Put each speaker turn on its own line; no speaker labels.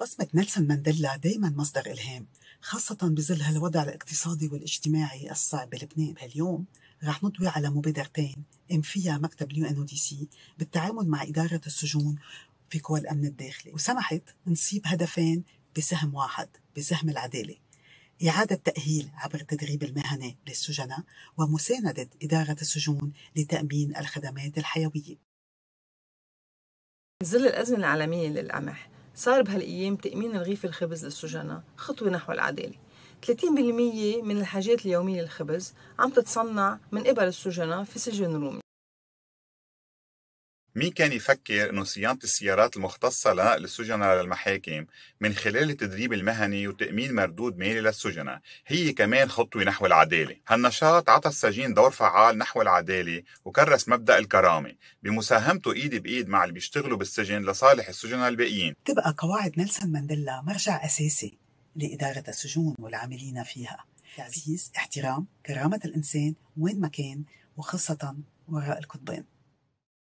بصمة نيلسون مانديلا دايما مصدر إلهام خاصة بظل هالوضع الاقتصادي والاجتماعي الصعب بلبنان هاليوم رح نضوي على مبادرتين قام فيها مكتب اليو ان او دي سي بالتعامل مع إدارة السجون في قوى الأمن الداخلي وسمحت نصيب هدفين بسهم واحد بسهم العدالة إعادة تأهيل عبر تدريب المهنة للسجناء ومساندة إدارة السجون لتأمين
الخدمات الحيوية ظل الأزمة العالمية للقمح صار بهالأيام تأمين رغيف الخبز للسجناء خطوة نحو العدالة 30% من الحاجات اليومية للخبز عم تتصنع من قبل السجناء في سجن رومي
مين كان يفكر أنه صيانة السيارات المختصة لنقل السجناء للمحاكم من خلال التدريب المهني وتأمين مردود مالي للسجناء هي كمان خطوة نحو العدالة هالنشاط عطى السجين دور فعال نحو العدالة وكرس مبدأ الكرامة بمساهمته إيد بإيد مع اللي بيشتغلوا بالسجن لصالح السجناء الباقيين تبقى
قواعد نيلسون مانديلا مرجع أساسي لإدارة السجون والعاملين فيها تعزيز احترام كرامة الإنسان وين ما كان وخاصة وراء القضبان